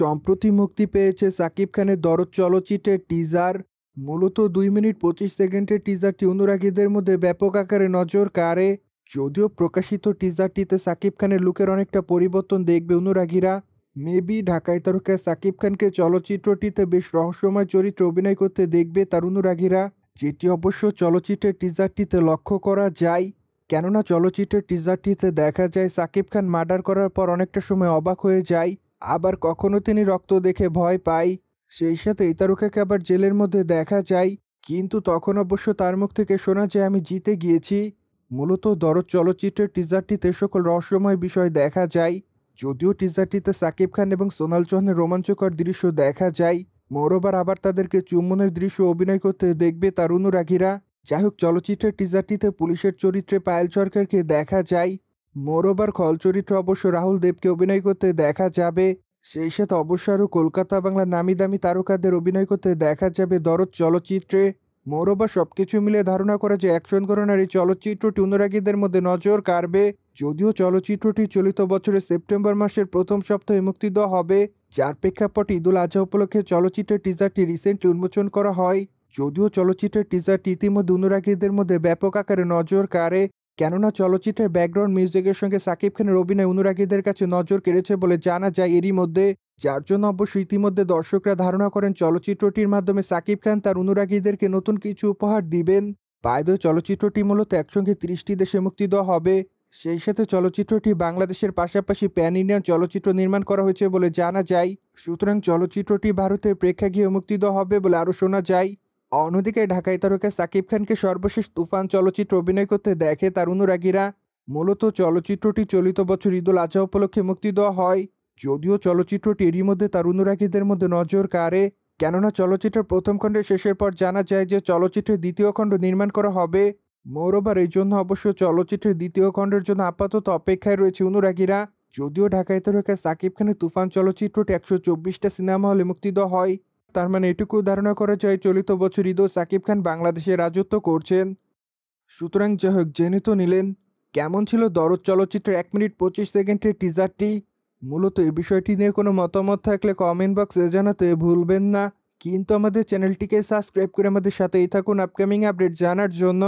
সম্প্রতি মুক্তি পেয়েছে সাকিব খানের দরদ চলচ্চিত্রের টিজার মূলত দুই মিনিট পঁচিশ সেকেন্ডের টিজারটি অনুরাগীদের মধ্যে ব্যাপক আকারে নজর কাড়ে যদিও প্রকাশিত টিজারটিতে সাকিব খানের লুকের অনেকটা পরিবর্তন দেখবে অনুরাগীরা মেবি ঢাকায় তারকা সাকিব খানকে চলচ্চিত্রটিতে বেশ রহস্যময় চরিত্রে অভিনয় করতে দেখবে তার অনুরাগীরা যেটি অবশ্য চলচ্চিত্রের টিজারটিতে লক্ষ্য করা যায় কেননা চলচ্চিত্রের টিজারটিতে দেখা যায় সাকিব খান মার্ডার করার পর অনেকটা সময় অবাক হয়ে যায় আবার কখনো তিনি রক্ত দেখে ভয় পায় সেই সাথে ইতারুকাকে আবার জেলের মধ্যে দেখা যায় কিন্তু তখন অবশ্য তার মুখ থেকে শোনা যায় আমি জিতে গিয়েছি মূলত দরদ চলচ্চিত্রের টিজারটিতে সকল রহস্যময় বিষয় দেখা যায় যদিও টিজারটিতে সাকিব খান এবং সোনাল চৌহানের রোমাঞ্চকর দৃশ্য দেখা যায় মরোবার আবার তাদেরকে চুম্বনের দৃশ্য অভিনয় করতে দেখবে তার অনুরাগীরা যাই হোক চলচ্চিত্রের টিজারটিতে পুলিশের চরিত্রে পায়েল সরকারকে দেখা যায় মোরোবার খল চরিত্র অবশ্য রাহুল দেবকে অভিনয় করতে দেখা যাবে সেই সাথে অবশ্য আরও কলকাতা বাংলা নামি দামি তারকাদের অভিনয় করতে দেখা যাবে দরদ চলচ্চিত্রে মোরোবার সব কিছু মিলে ধারণা করা যে অ্যাকশন করোনার এই চলচ্চিত্রটি অনুরাগীদের মধ্যে নজর কাড়বে যদিও চলচ্চিত্রটি চলিত বছরের সেপ্টেম্বর মাসের প্রথম সপ্তাহে মুক্তি দেওয়া হবে যার প্রেক্ষাপটে ঈদুল আজহা উপলক্ষে চলচ্চিত্রের টিজারটি রিসেন্টলি উন্মোচন করা হয় যদিও চলচ্চিত্রের টিজারটি ইতিমধ্যে অনুরাগীদের মধ্যে ব্যাপক আকারে নজর কাড়ে কেননা চলচ্চিত্রের ব্যাকগ্রাউন্ড মিউজিকের সঙ্গে সাকিব খানের অভিনয় অনুরাগীদের কাছে নজর কেড়েছে বলে জানা যায় এরই মধ্যে যার জন্য অবশ্যই ইতিমধ্যে দর্শকরা ধারণা করেন চলচ্চিত্রটির মাধ্যমে সাকিব খান তার অনুরাগীদেরকে নতুন কিছু উপহার দিবেন বাইদ চলচ্চিত্রটি মূলত একসঙ্গে ত্রিশটি দেশে মুক্তি দেওয়া হবে সেই সাথে চলচ্চিত্রটি বাংলাদেশের পাশাপাশি প্যান ইন্ডিয়ান চলচ্চিত্র নির্মাণ করা হয়েছে বলে জানা যায় সুতরাং চলচ্চিত্রটি ভারতের প্রেক্ষাগৃহে মুক্তি দেওয়া হবে বলে আরও শোনা যায় অন্যদিকে ঢাকাই তারকা সাকিব খানকে সর্বশেষ তুফান চলচ্চিত্র অভিনয় করতে দেখে তার অনুরাগীরা মূলত চলচ্চিত্রটি চলিত বছর ঈদুল আজহা উপলক্ষে মুক্তি দেওয়া হয় যদিও চলচ্চিত্রটি এরই মধ্যে তার অনুরাগীদের মধ্যে নজর কাড়ে কেননা চলচ্চিত্রের প্রথম খণ্ডের শেষের পর জানা যায় যে চলচ্চিত্রের দ্বিতীয় খণ্ড নির্মাণ করা হবে মৌরবার এই জন্য অবশ্য চলচ্চিত্রের দ্বিতীয় খণ্ডের জন্য আপাতত অপেক্ষায় রয়েছে অনুরাগীরা যদিও ঢাকায় তারকা সাকিব খানের তুফান চলচ্চিত্রটি একশো চব্বিশটা সিনেমা হলে মুক্তি দেওয়া হয় তার মানে এটুকু ধারণা করা যায় চলিত বছর ঈদও সাকিব খান বাংলাদেশে রাজত্ব করছেন সুতরাং যাই হোক জেনে তো নিলেন কেমন ছিল দরদ চলচ্চিত্রের এক মিনিট পঁচিশ সেকেন্ডের টিজারটি মূলত এই বিষয়টি নিয়ে কোনো মতামত থাকলে কমেন্ট বক্সে জানাতে ভুলবেন না কিন্তু আমাদের চ্যানেলটিকে সাবস্ক্রাইব করে আমাদের সাথেই থাকুন আপকামিং আপডেট জানার জন্য